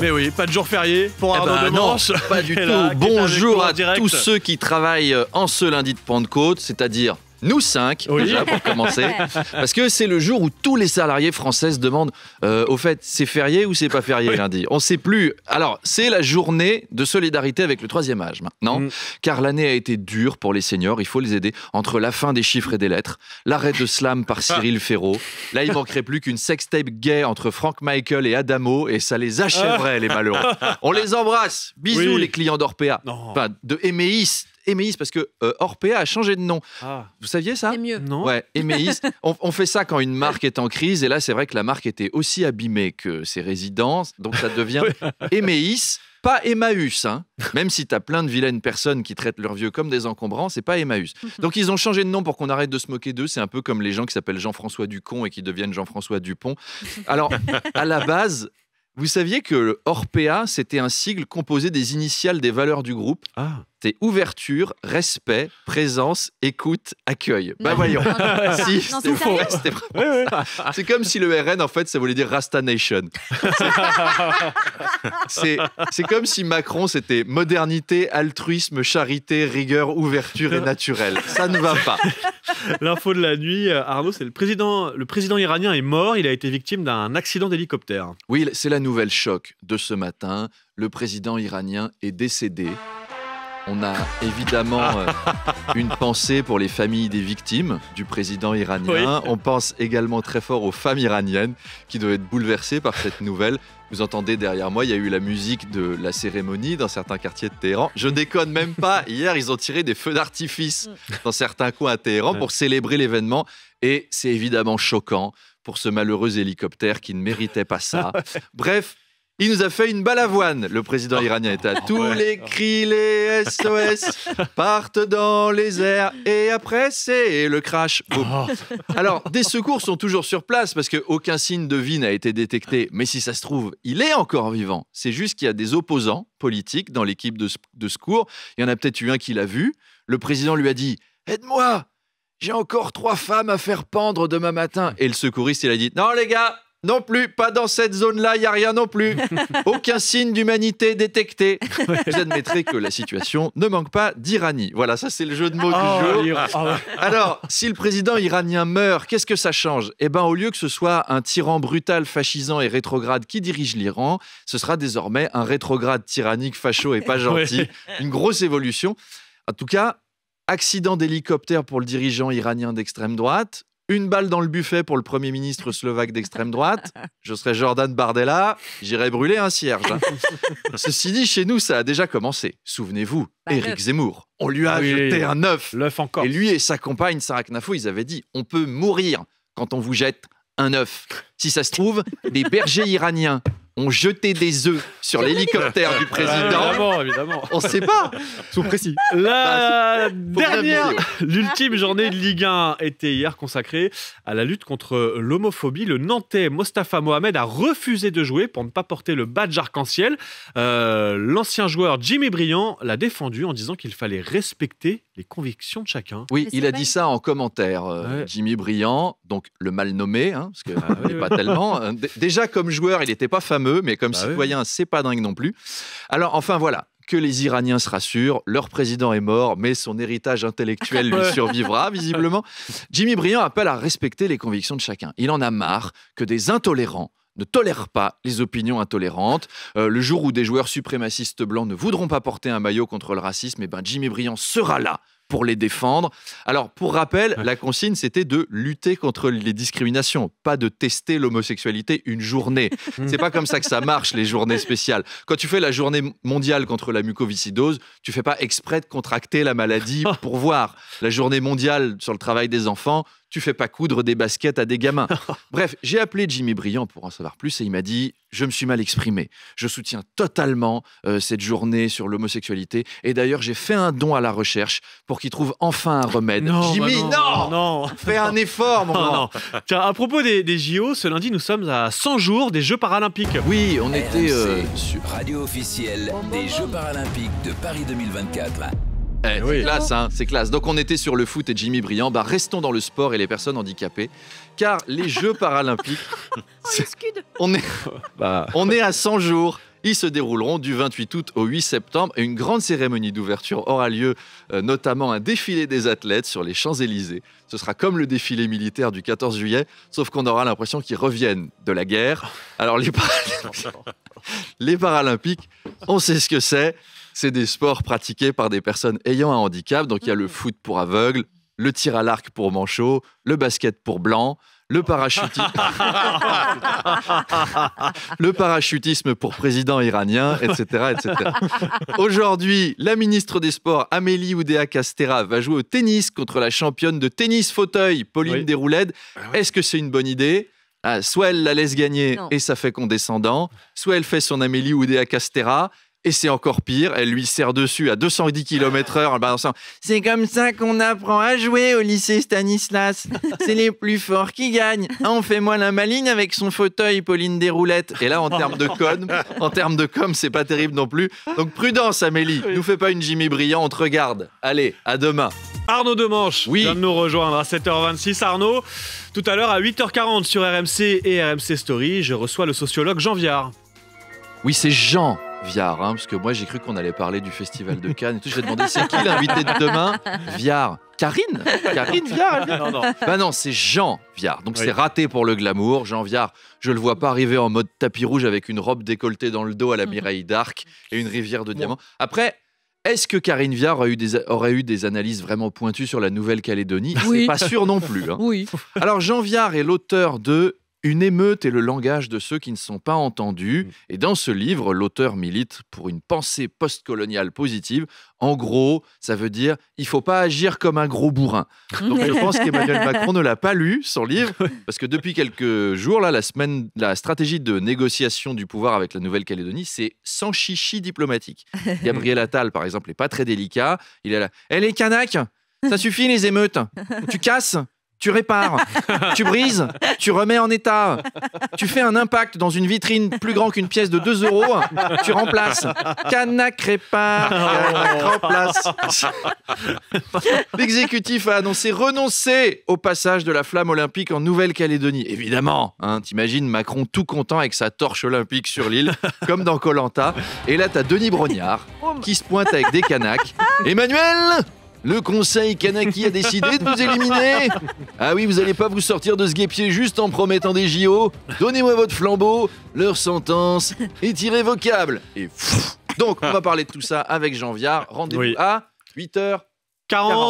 Mais oui, pas de jour férié pour eh Arnaud eh non, Pas du tout. Bonjour à tous ceux qui travaillent euh, en ce lundi de Pentecôte, c'est-à-dire nous cinq, déjà pour commencer, parce que c'est le jour où tous les salariés français se demandent euh, au fait, c'est férié ou c'est pas férié lundi On ne sait plus. Alors, c'est la journée de solidarité avec le troisième âge maintenant, mm. car l'année a été dure pour les seniors, il faut les aider entre la fin des chiffres et des lettres, l'arrêt de slam par ah. Cyril Ferraud. Là, il manquerait plus qu'une sextape gay entre Frank Michael et Adamo, et ça les achèverait, ah. les malheureux. On les embrasse. Bisous, les clients d'Orpea. Enfin, de Emeis, Emeis parce que euh, Orpea a changé de nom. Ah. Vous saviez ça mieux. Non. Ouais, Emeis. on, fait ça quand une marque est en crise et là c'est vrai que la marque était aussi abîmée que ses résidences, donc ça devient Emeis. Pas Emmaüs, hein. même si tu as plein de vilaines personnes qui traitent leurs vieux comme des encombrants, c'est pas Emmaüs. Donc ils ont changé de nom pour qu'on arrête de se moquer d'eux. C'est un peu comme les gens qui s'appellent Jean-François Ducon et qui deviennent Jean-François Dupont. Alors, à la base, vous saviez que Orpea, c'était un sigle composé des initiales des valeurs du groupe ah c'était « ouverture, respect, présence, écoute, accueil. bah voyons. c'est comme si le RN, en fait, ça voulait dire Rasta Nation. c'est comme si Macron, c'était modernité, altruisme, charité, rigueur, ouverture et naturel. Ça ne va pas. L'info de la nuit, euh, Arnaud, c'est le président, le président iranien est mort. Il a été victime d'un accident d'hélicoptère. Oui, c'est la nouvelle choc de ce matin. Le président iranien est décédé. On a évidemment euh, une pensée pour les familles des victimes du président iranien. On pense également très fort aux femmes iraniennes qui doivent être bouleversées par cette nouvelle. Vous entendez derrière moi, il y a eu la musique de la cérémonie dans certains quartiers de Téhéran. Je déconne même pas, hier ils ont tiré des feux d'artifice dans certains coins à Téhéran pour célébrer l'événement et c'est évidemment choquant pour ce malheureux hélicoptère qui ne méritait pas ça. Bref, il nous a fait une balavoine. Le président ah. iranien est à tous les cris, les SOS partent dans les airs et après c'est le crash. Oh. Alors, des secours sont toujours sur place parce qu'aucun signe de vie n'a été détecté. Mais si ça se trouve, il est encore vivant. C'est juste qu'il y a des opposants politiques dans l'équipe de, de secours. Il y en a peut-être eu un qui l'a vu. Le président lui a dit Aide-moi, j'ai encore trois femmes à faire pendre demain matin. Et le secouriste, il a dit Non, les gars, non plus, pas dans cette zone-là, il n'y a rien non plus. Aucun signe d'humanité détecté. admettrez que la situation ne manque pas d'Iranie. Voilà, ça c'est le jeu de mots du oh, jour. Ah Alors, si le président iranien meurt, qu'est-ce que ça change Eh bien, au lieu que ce soit un tyran brutal, fascisant et rétrograde qui dirige l'Iran, ce sera désormais un rétrograde tyrannique, facho et pas gentil. Une grosse évolution. En tout cas, accident d'hélicoptère pour le dirigeant iranien d'extrême droite, une balle dans le buffet pour le Premier ministre slovaque d'extrême droite. Je serai Jordan Bardella, j'irai brûler un cierge. Ceci dit, chez nous, ça a déjà commencé. Souvenez-vous, bah, Eric Zemmour, on lui a jeté un œuf. L'œuf encore. Et lui et sa compagne, Sarah Knafou, ils avaient dit on peut mourir quand on vous jette un œuf. Si ça se trouve, des bergers iraniens ont jeté des œufs sur l'hélicoptère du président. Évidemment, On sait pas. Sous précis. La bah, dernière, l'ultime journée de Ligue 1 était hier consacrée à la lutte contre l'homophobie. Le Nantais Mostafa Mohamed a refusé de jouer pour ne pas porter le badge arc-en-ciel. Euh, l'ancien joueur Jimmy Briand l'a défendu en disant qu'il fallait respecter les convictions de chacun. Oui, il a dit ça en commentaire. Euh, Jimmy Briand, donc le mal nommé, hein, parce que ah, pas tellement. Euh, déjà comme joueur, il n'était pas fameux mais comme bah citoyen, c'est pas dingue non plus. Alors enfin voilà, que les Iraniens se rassurent, leur président est mort, mais son héritage intellectuel lui survivra, visiblement. Jimmy Briand appelle à respecter les convictions de chacun. Il en a marre que des intolérants ne tolèrent pas les opinions intolérantes. Euh, le jour où des joueurs suprémacistes blancs ne voudront pas porter un maillot contre le racisme, et eh ben Jimmy Briand sera là pour les défendre. Alors, pour rappel, la consigne, c'était de lutter contre les discriminations, pas de tester l'homosexualité une journée. Mm. C'est pas comme ça que ça marche, les journées spéciales. Quand tu fais la journée mondiale contre la mucoviscidose, tu fais pas exprès de contracter la maladie pour voir. La journée mondiale sur le travail des enfants, tu fais pas coudre des baskets à des gamins. Bref, j'ai appelé Jimmy Briand pour en savoir plus et il m'a dit Je me suis mal exprimé. Je soutiens totalement euh, cette journée sur l'homosexualité. Et d'ailleurs, j'ai fait un don à la recherche pour qu'il trouve enfin un remède. Jimmy, bah non, non, Fais un effort, mon gars Tiens, à propos des, JO, ce lundi, nous sommes à 100 jours des Jeux Paralympiques. Oui, on était euh, sur. Radio officielle des Jeux Paralympiques de Paris 2024. Eh, c'est classe, hein, c'est classe. Donc on était sur le foot et Jimmy Briand. Bah, restons dans le sport et les personnes handicapées, car les Jeux paralympiques, oh, on, est, bah. on est à 100 jours. Ils se dérouleront du 28 août au 8 septembre et une grande cérémonie d'ouverture aura lieu, euh, notamment un défilé des athlètes sur les Champs-Élysées. Ce sera comme le défilé militaire du 14 juillet, sauf qu'on aura l'impression qu'ils reviennent de la guerre. Alors les Paralympiques on sait ce que c'est c'est des sports pratiqués par des personnes ayant un handicap. Donc il y a le mmh. foot pour aveugles, le tir à l'arc pour manchots, le basket pour blancs, le oh. parachutisme, pour président iranien, etc. etc. Aujourd'hui, la ministre des Sports, Amélie Oudéa-Castera, va jouer au tennis contre la championne de tennis fauteuil, Pauline oui. Ah Est-ce que c'est une bonne idée ah, soit elle la laisse gagner et ça fait condescendant, soit elle fait son Amélie Oudéa Castera et c'est encore pire, elle lui serre dessus à 210 km/h en C'est comme ça qu'on apprend à jouer au lycée Stanislas. C'est les plus forts qui gagnent. En ah, on fait moins la maline avec son fauteuil, Pauline Desroulettes. Et là, en termes de con, en termes de com, c'est pas terrible non plus. Donc prudence, Amélie. Nous fais pas une Jimmy Brillant, on te regarde. Allez, à demain. Arnaud Demanche oui. vient de nous rejoindre à 7h26. Arnaud, tout à l'heure à 8h40 sur RMC et RMC Story, je reçois le sociologue Jean Viard. Oui, c'est Jean. Viard, parce que moi j'ai cru qu'on allait parler du Festival de Cannes et tout. J'ai demandé c'est qui l'invité de demain Viard. Karine Karine Viard, Non, non. Bah non, c'est Jean Viard. Donc c'est raté pour le glamour. Jean Viard, je le vois pas arriver en mode tapis rouge avec une robe décolletée dans le dos à la Mireille d'Arc et une rivière de diamants. Après, est-ce que Karine Viard aurait eu, des, aurait eu, des, analyses vraiment pointues sur la Nouvelle-Calédonie oui. C'est pas sûr non plus. Hein. Oui. Alors Jean Viard est l'auteur de une émeute est le langage de ceux qui ne sont pas entendus. Mm. Et dans ce livre, l'auteur milite pour une pensée postcoloniale positive. En gros, ça veut dire il faut pas agir comme un gros bourrin. Donc je pense qu'Emmanuel Macron ne l'a pas lu, son livre, parce que depuis quelques jours, là, la semaine, la stratégie de négociation du pouvoir avec la Nouvelle-Calédonie, c'est sans chichi diplomatique. Gabriel Attal, par exemple, n'est pas très délicat. Il est là. Elle eh, est canaque ça suffit les émeutes. Tu casses tu répares, tu brises, tu remets en état, tu fais un impact dans une vitrine plus grand qu'une pièce de 2 euros, tu remplaces. Canac répare, Canac oh. remplace. L'exécutif a annoncé renoncer au passage de la flamme olympique en Nouvelle-Calédonie. Évidemment, hein, t'imagines Macron tout content avec sa torche olympique sur l'île, comme dans Colanta. Et là, t'as Denis Brognard oh. qui se pointe avec des canacs. Emmanuel le conseil Kanaki a décidé de vous éliminer Ah oui, vous allez pas vous sortir de ce guépier juste en promettant des JO Donnez-moi votre flambeau, leur sentence est irrévocable Et Donc, on va parler de tout ça avec Jean Viard. Rendez-vous à 8h40. 40